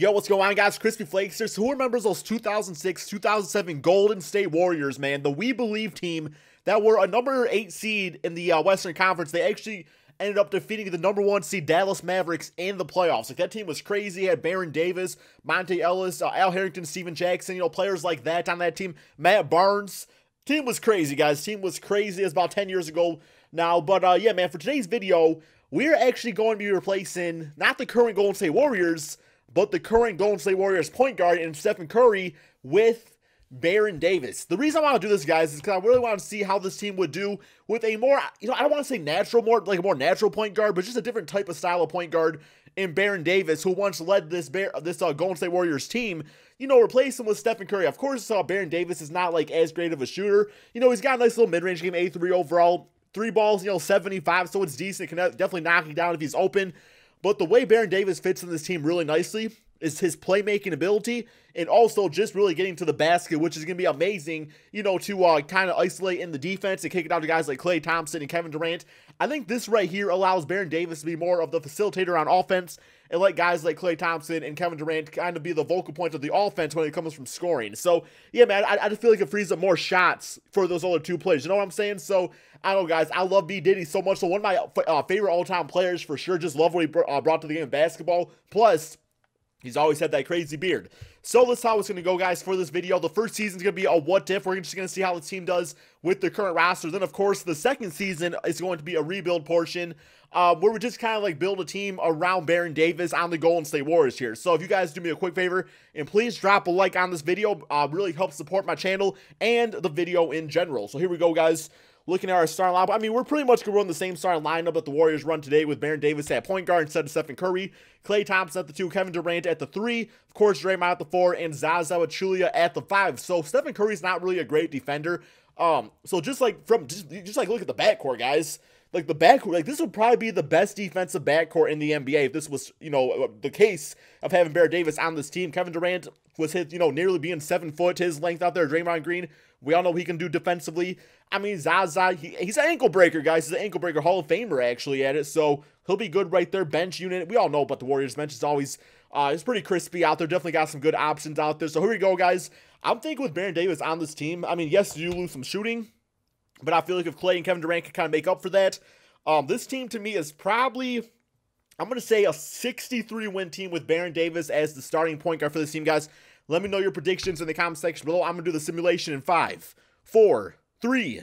Yo, what's going on, guys? Crispy Flakesters. Who remembers those 2006, 2007 Golden State Warriors, man? The We Believe team that were a number eight seed in the uh, Western Conference. They actually ended up defeating the number one seed Dallas Mavericks in the playoffs. Like, that team was crazy. had Baron Davis, Monte Ellis, uh, Al Harrington, Steven Jackson, you know, players like that on that team. Matt Barnes. Team was crazy, guys. Team was crazy. It's about 10 years ago now. But, uh, yeah, man, for today's video, we're actually going to be replacing not the current Golden State Warriors – but the current Golden State Warriors point guard and Stephen Curry with Baron Davis. The reason I want to do this, guys, is because I really want to see how this team would do with a more, you know, I don't want to say natural, more like a more natural point guard, but just a different type of style of point guard in Baron Davis, who once led this Bear, this uh, Golden State Warriors team. You know, replace him with Stephen Curry. Of course, uh, Baron Davis is not like as great of a shooter. You know, he's got a nice little mid-range game, a three overall, three balls, you know, 75, so it's decent. Can definitely knock him down if he's open. But the way Baron Davis fits in this team really nicely is his playmaking ability and also just really getting to the basket, which is going to be amazing, you know, to uh, kind of isolate in the defense and kick it out to guys like Clay Thompson and Kevin Durant. I think this right here allows Baron Davis to be more of the facilitator on offense and let guys like Clay Thompson and Kevin Durant kind of be the vocal point of the offense when it comes from scoring. So, yeah, man, I, I just feel like it frees up more shots for those other two players. You know what I'm saying? So, I don't know, guys. I love B. Diddy so much. So, one of my uh, uh favorite all time players for sure. Just love what he br uh, brought to the game of basketball. Plus, He's always had that crazy beard. So that's how it's going to go, guys, for this video. The first season is going to be a what if. We're just going to see how the team does with the current roster. Then, of course, the second season is going to be a rebuild portion uh, where we just kind of like build a team around Baron Davis on the Golden State Warriors here. So if you guys do me a quick favor and please drop a like on this video, uh, really helps support my channel and the video in general. So here we go, guys looking at our starting lineup, I mean, we're pretty much going to run the same starting lineup that the Warriors run today with Baron Davis at point guard instead of Stephen Curry, Clay Thompson at the two, Kevin Durant at the three, of course, Draymond at the four, and Zaza Pachulia at the five. So Stephen Curry's not really a great defender. Um, so just like from just, just like look at the backcourt, guys. Like the backcourt, like this would probably be the best defensive backcourt in the NBA if this was, you know, the case of having Bear Davis on this team. Kevin Durant with his, you know, nearly being seven foot, his length out there, Draymond Green. We all know he can do defensively. I mean, Zaza, he, he's an ankle breaker, guys. He's an ankle breaker, Hall of Famer, actually, at it. So he'll be good right there. Bench unit. We all know about the Warriors bench. It's always, uh, it's pretty crispy out there. Definitely got some good options out there. So here we go, guys. I'm thinking with Baron Davis on this team, I mean, yes, you lose some shooting, but I feel like if Clay and Kevin Durant can kind of make up for that, um, this team to me is probably I'm going to say a 63 win team with Baron Davis as the starting point guard for this team, guys. Let me know your predictions in the comment section below. I'm going to do the simulation in five, four, three,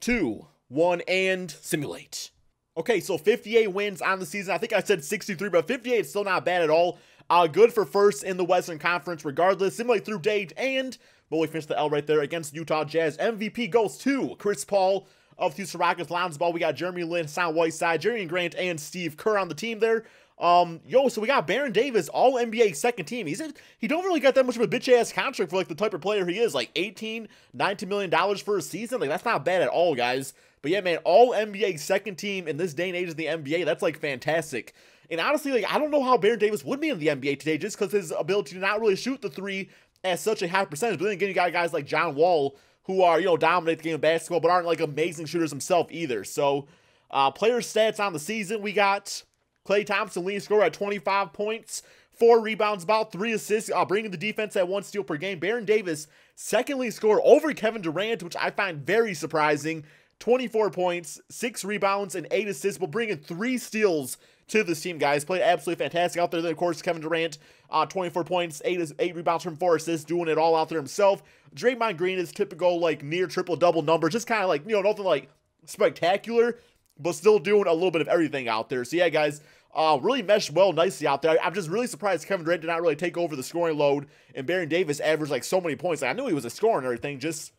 two, one, and simulate. Okay, so 58 wins on the season. I think I said 63, but 58 is still not bad at all. Uh, good for first in the Western Conference regardless. Simulate through Dave and, well, we finished the L right there against Utah Jazz. MVP goes to Chris Paul of the Houston Rockets. Lonzo Ball, we got Jeremy Lin, Son Whiteside, Jeremy Grant, and Steve Kerr on the team there. Um, yo, so we got Baron Davis, all NBA second team. He's a, he don't really got that much of a bitch ass contract for like the type of player he is, like 18, 19 million dollars for a season. Like that's not bad at all, guys. But yeah, man, all NBA second team in this day and age of the NBA, that's like fantastic. And honestly, like I don't know how Baron Davis would be in the NBA today just because his ability to not really shoot the three at such a high percentage. But then again, you got guys like John Wall who are, you know, dominate the game of basketball, but aren't like amazing shooters themselves either. So, uh, player stats on the season we got Clay Thompson, leading scorer at 25 points, four rebounds, about three assists, uh, bringing the defense at one steal per game. Baron Davis, second leading scorer over Kevin Durant, which I find very surprising. 24 points, six rebounds, and eight assists, but bringing three steals to this team, guys. Played absolutely fantastic out there. Then, of course, Kevin Durant uh, 24 points, eight eight rebounds from four assists, doing it all out there himself. Draymond Green is typical like near triple double numbers, just kind of like you know nothing like spectacular, but still doing a little bit of everything out there. So yeah, guys. Uh, really meshed well nicely out there. I'm just really surprised Kevin Durant did not really take over the scoring load, and Baron Davis averaged like so many points. Like, I knew he was a scorer and everything. Just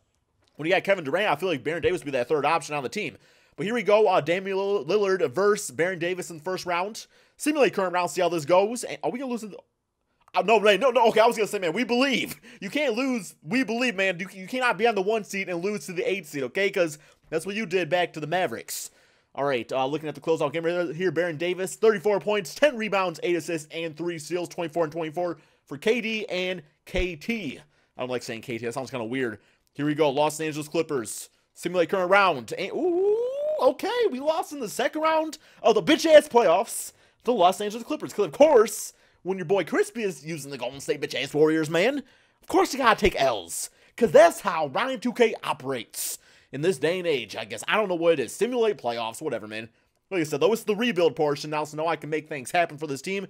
when he got Kevin Durant, I feel like Baron Davis would be that third option on the team. But here we go. Uh, Damian Lillard versus Baron Davis in the first round. Simulate current round, see how this goes. And are we gonna lose? The, no, man, no, no. Okay, I was gonna say, man, we believe you can't lose. We believe, man. You, you cannot be on the one seat and lose to the eight seat, okay? Because that's what you did back to the Mavericks. All right, uh, looking at the closeout game here, Baron Davis, 34 points, 10 rebounds, 8 assists, and 3 steals, 24 and 24 for KD and KT. I don't like saying KT, that sounds kind of weird. Here we go, Los Angeles Clippers, simulate current round. And, ooh, okay, we lost in the second round of the bitch ass playoffs to the Los Angeles Clippers. Because, of course, when your boy Crispy is using the Golden State Bitch Ass Warriors, man, of course you gotta take L's. Cause that's how Ryan 2K operates in this day and age, I guess. I don't know what it is. Simulate playoffs, whatever, man. Like I said, though, it's the rebuild portion now, so now I can make things happen for this team.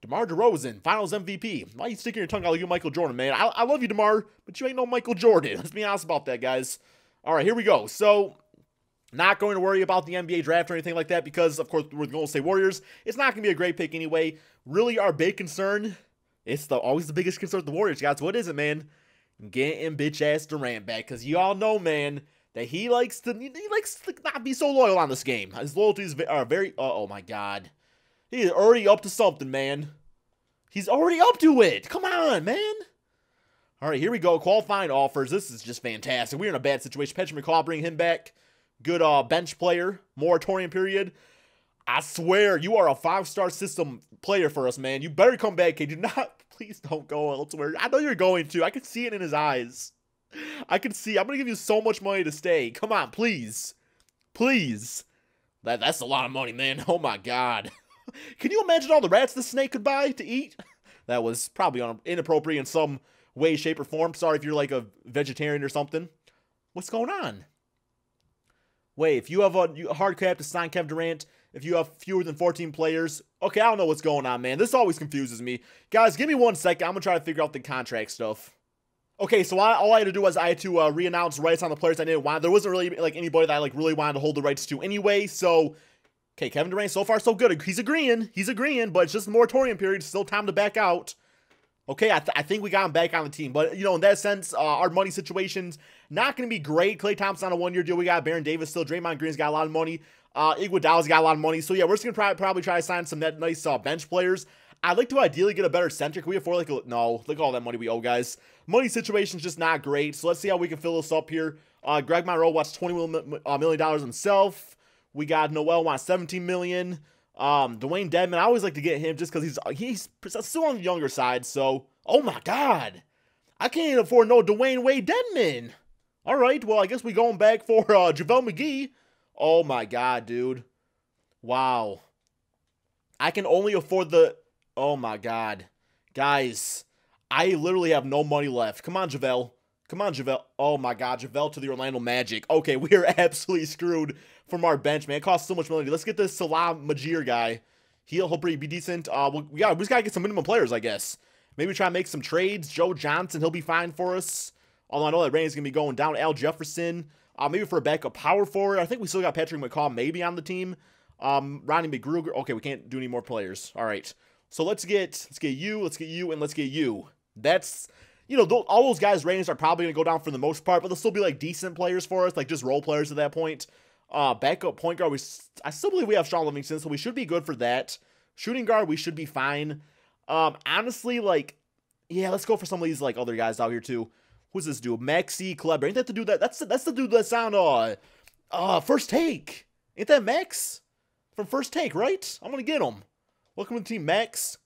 DeMar DeRozan, Finals MVP. Why are you sticking your tongue out like you Michael Jordan, man? I, I love you, DeMar, but you ain't no Michael Jordan. Let's be honest about that, guys. All right, here we go. So not going to worry about the NBA draft or anything like that because, of course, we're the Golden State Warriors. It's not going to be a great pick anyway. Really, our big concern, it's the always the biggest concern of the Warriors, guys. What is it, man? Getting bitch ass Durant back because you all know, man, that he likes to he likes to not be so loyal on this game. His loyalties are very. Uh, oh my god, he's already up to something, man. He's already up to it. Come on, man. All right, here we go. Qualifying offers. This is just fantastic. We're in a bad situation. Patrick McCall bringing him back good uh, bench player, moratorium period. I swear you are a five star system player for us, man. You better come back, kid. Do not, please don't go elsewhere. I know you're going to. I can see it in his eyes. I can see. I'm gonna give you so much money to stay. Come on, please, please. That that's a lot of money, man. Oh my god. can you imagine all the rats the snake could buy to eat? That was probably inappropriate in some way, shape, or form. Sorry if you're like a vegetarian or something. What's going on? Wait, if you have a hard cap to sign Kevin Durant, if you have fewer than 14 players, okay, I don't know what's going on, man. This always confuses me. Guys, give me one second. I'm going to try to figure out the contract stuff. Okay, so I, all I had to do was I had to uh, re-announce rights on the players I didn't want. There wasn't really like anybody that I like really wanted to hold the rights to anyway. So, okay, Kevin Durant so far so good. He's agreeing, he's agreeing, but it's just moratorium period. Still time to back out. Okay, I, th I think we got him back on the team, but you know in that sense, uh, our money situations not going to be great. Clay Thompson on a one year deal. We got Baron Davis still. Draymond Green's got a lot of money. Uh, Iguodala's got a lot of money. So yeah, we're just going to probably, probably try to sign some net nice uh, bench players. I'd like to ideally get a better center. Can we afford like a, no? Look at all that money we owe, guys. Money situation's just not great. So let's see how we can fill this up here. Uh, Greg Monroe wants twenty uh, million dollars himself. We got Noel wants seventeen million. Um, Dwayne Deadman, I always like to get him just because he's uh, he's still on the younger side. So oh my god, I can't afford no Dwayne Wade Deadman. All right, well, I guess we are going back for uh, JaVale McGee. Oh, my God, dude. Wow. I can only afford the... Oh, my God. Guys, I literally have no money left. Come on, JaVale. Come on, JaVale. Oh, my God. JaVale to the Orlando Magic. Okay, we are absolutely screwed from our bench, man. It costs so much money. Let's get this Salah Majir guy. He'll hopefully be decent. Uh, we, we, we just got to get some minimum players, I guess. Maybe try and make some trades. Joe Johnson, he'll be fine for us. Although I know that is going to be going down. Al Jefferson, uh, maybe for a backup power forward. I think we still got Patrick McCall maybe on the team. Um, Ronnie McGruger. Okay, we can't do any more players. All right. So let's get let's get you, let's get you, and let's get you. That's you know th all those guys' ratings are probably going to go down for the most part, but they'll still be like decent players for us, like just role players at that point. Uh, backup point guard, we I still believe we have Sean Livingston, so we should be good for that. Shooting guard, we should be fine. Um, honestly, like yeah, let's go for some of these like other guys out here too who's this dude? Maxi Kleber. Ain't that the dude that that's the, that's the dude that sound uh uh first take. Ain't that Max? From first take, right? I'm gonna get him. Welcome to the team, Max.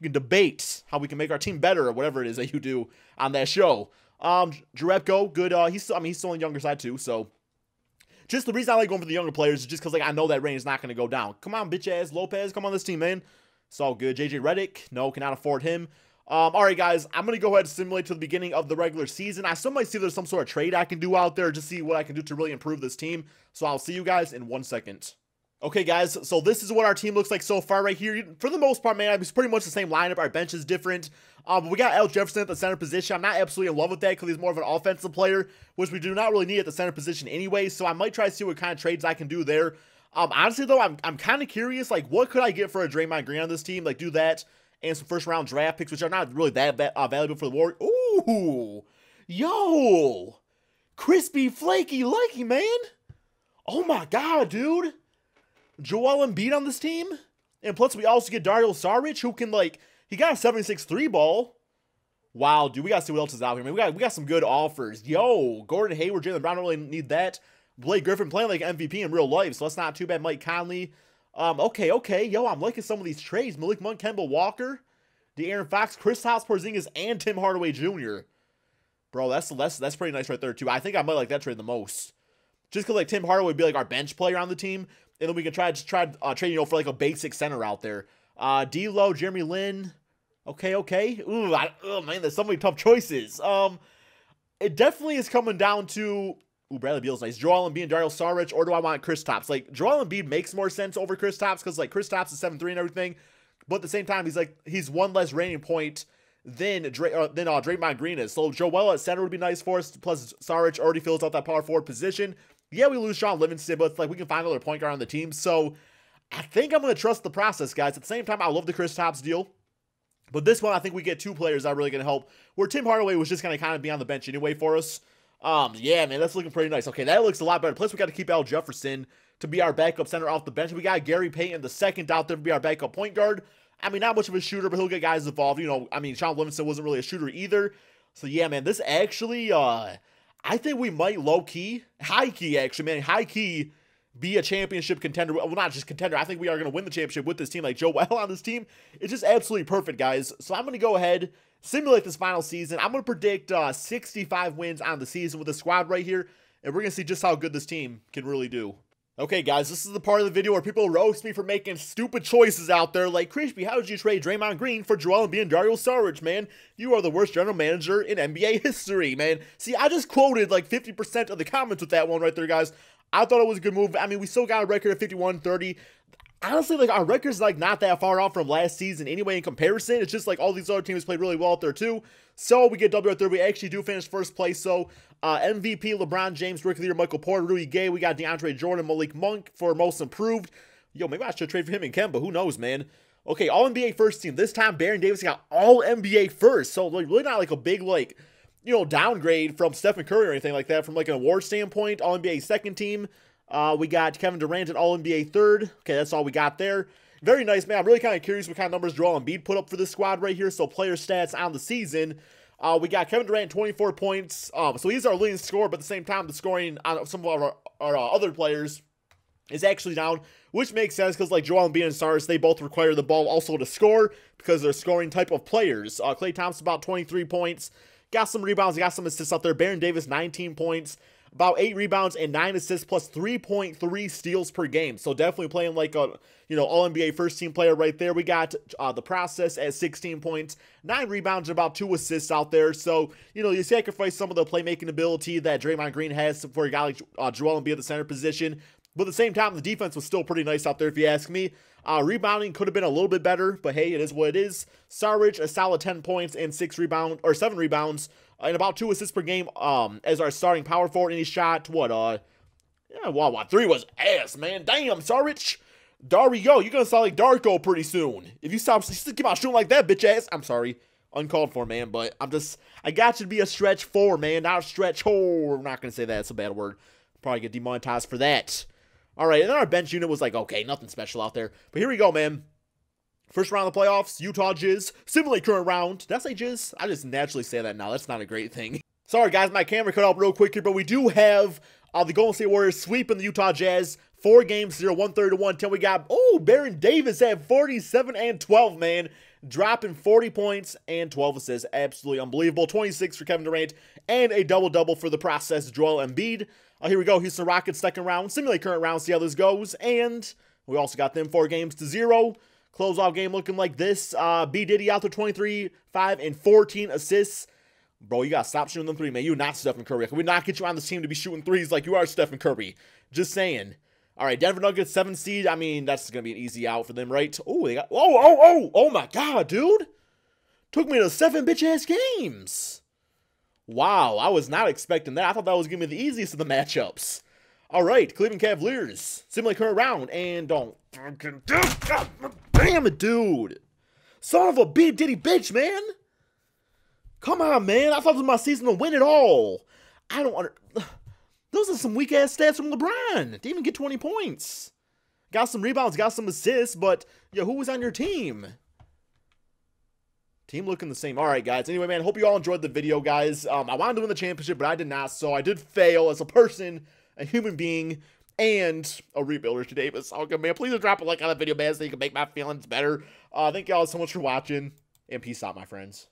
We can debate how we can make our team better or whatever it is that you do on that show. Um Jarebko, good uh he's still I mean he's still on the younger side too, so just the reason I like going for the younger players is just because like I know that rain is not gonna go down. Come on, bitch ass Lopez, come on this team, man. It's all good. JJ Reddick, no, cannot afford him. Um, all right, guys, I'm going to go ahead and simulate to the beginning of the regular season. I still might see if there's some sort of trade I can do out there, just see what I can do to really improve this team. So I'll see you guys in one second. Okay, guys, so this is what our team looks like so far right here. For the most part, man, it's pretty much the same lineup. Our bench is different. Um, we got L. Jefferson at the center position. I'm not absolutely in love with that because he's more of an offensive player, which we do not really need at the center position anyway. So I might try to see what kind of trades I can do there. Um, honestly, though, I'm, I'm kind of curious, like, what could I get for a Draymond Green on this team? Like, do that and some first round draft picks, which are not really that va- uh, valuable for the Warriors. Ooh, yo, crispy, flaky, likey, man. Oh my god, dude. Joel Embiid on this team, and plus we also get Dario Saric, who can like he got a 76 three ball. Wow, dude, we gotta see what else is out here, man. We got we got some good offers. Yo, Gordon Hayward, Jalen Brown don't really need that. Blake Griffin playing like MVP in real life, so that's not too bad. Mike Conley, um, okay, okay, yo, I'm liking some of these trades. Malik Monk, Kemba Walker, De'Aaron Fox, Chris House, Porzingis, and Tim Hardaway Jr. Bro, that's that's that's pretty nice right there too. I think I might like that trade the most, just cause like Tim Hardaway would be like our bench player on the team, and then we can try to try uh, trade you know for like a basic center out there. Uh, D Lo, Jeremy Lin. Okay, okay. Ooh, I, oh man, there's so many tough choices. Um, it definitely is coming down to ooh, Bradley Beal's nice. Joel Embiid and Dario Saric, or do I want Chris Tops? Like, Joel Embiid makes more sense over Chris Tops because, like, Chris Tops is 7 3 and everything. But at the same time, he's like, he's one less rating point than, Dra- uh, than uh, Draymond Green is. So Joel at center would be nice for us. Plus, Saric already fills out that power forward position. Yeah, we lose Sean Livingston, but it's like we can find another point guard on the team. So I think I'm going to trust the process, guys. At the same time, I love the Chris Tops deal. But this one, I think we get two players that are really going to help. Where Tim Hardaway was just going to kind of be on the bench anyway for us. Um, yeah, man, that's looking pretty nice. Okay, that looks a lot better. Plus, we got to keep Al Jefferson to be our backup center off the bench. We got Gary Payton the second out there to be our backup point guard. I mean, not much of a shooter, but he'll get guys involved. You know, I mean, Sean Livingston wasn't really a shooter either. So yeah, man, this actually, uh, I think we might low key, high key actually, man, high key be a championship contender. Well, not just contender. I think we are going to win the championship with this team. Like Joe Well on this team, it's just absolutely perfect, guys. So I'm going to go ahead simulate this final season. I'm going to predict uh, 65 wins on the season with the squad right here, and we're going to see just how good this team can really do. Okay, guys, this is the part of the video where people roast me for making stupid choices out there. Like, Crispy, how did you trade Draymond Green for Joel Embiid and Dario Saric, man? You are the worst general manager in NBA history, man. See, I just quoted like 50% of the comments with that one right there, guys. I thought it was a good move. I mean, we still got a record of 51 30 honestly, like our record's like not that far off from last season anyway in comparison. It's just like all these other teams played really well out there too. So we get wr there. We actually do finish first place. So uh, MVP, LeBron James, rookie Lee, Michael Porter, Rudy Gay. We got DeAndre Jordan, Malik Monk for most improved. Yo, maybe I should trade for him and Kemba. Who knows, man? Okay, all NBA first team. This time Baron Davis got all NBA first. So like really not like a big like you know downgrade from Stephen Curry or anything like that from like an award standpoint. All NBA second team. Uh, we got Kevin Durant at All NBA third. Okay, that's all we got there. Very nice, man. I'm really kind of curious what kind of numbers Joel Embiid put up for this squad right here. So player stats on the season. Uh, we got Kevin Durant 24 points. Um, so he's our leading scorer, but at the same time, the scoring on some of our, our uh, other players is actually down, which makes sense because like Joel Embiid and Stars, they both require the ball also to score because they're scoring type of players. Uh, Clay Thompson about 23 points, got some rebounds, got some assists out there. Baron Davis 19 points about eight rebounds and nine assists plus 3.3 steals per game. So definitely playing like a, you know, all NBA first team player right there. We got uh, the process at 16 points, nine rebounds, about two assists out there. So, you know, you sacrifice some of the playmaking ability that Draymond Green has for a guy like uh, Joel and be at the center position. But at the same time, the defense was still pretty nice out there, if you ask me. Uh, rebounding could have been a little bit better, but hey, it is what it is. Sarridge, a solid 10 points and six rebound or seven rebounds and uh, about two assists per game um, as our starting power forward. And he shot, what, uh, yeah, Wawa. Wow, three was ass, man. Damn, sarich Dario, you're going to sound like Darko pretty soon. If you stop, keep on shooting like that, bitch ass. I'm sorry. Uncalled for, man, but I'm just, I got you to be a stretch four, man, not a stretch whore. I'm not going to say that. It's a bad word. Probably get demonetized for that. All right, and then our bench unit was like, okay, nothing special out there. But here we go, man. First round of the playoffs, Utah Jizz. Simulate current round. Did I say Jizz? I just naturally say that now. That's not a great thing. Sorry, guys, my camera cut out real quick here, but we do have uh, the Golden State Warriors sweeping the Utah Jazz. Four games, zero, 130 to 110. We got, oh, Baron Davis at 47 and 12, man. Dropping 40 points and 12 assists. Absolutely unbelievable. 26 for Kevin Durant and a double-double for the process, Joel Embiid. Uh, here we go, Houston Rockets second round. Simulate current round, see how this goes. And we also got them four games to zero. Close off game looking like this. Uh, B Diddy out there 23, 5, and 14 assists. Bro, you gotta stop shooting them three, man. You're not Stephen Curry. Can we not get you on this team to be shooting threes like you are Stephen Curry? Just saying. All right, Denver Nuggets, seven seed. I mean, that's gonna be an easy out for them, right? Oh, they got. Oh, oh, oh, oh my God, dude! Took me to seven bitch ass games. Wow, I was not expecting that. I thought that was gonna be the easiest of the matchups. All right, Cleveland Cavaliers, Similar current round, and don't fucking do. God damn it, dude! Son of a big diddy bitch, man! Come on, man! I thought it was my season to win it all. I don't want. Those are some weak ass stats from LeBron. Didn't even get 20 points. Got some rebounds, got some assists, but yeah, who was on your team? Team looking the same. All right, guys. Anyway, man, hope you all enjoyed the video, guys. Um, I wanted to win the championship, but I did not, so I did fail as a person a human being, and a rebuilder today. But Salga, man, please drop a like on the video, man, so you can make my feelings better. Uh, thank y'all so much for watching, and peace out, my friends.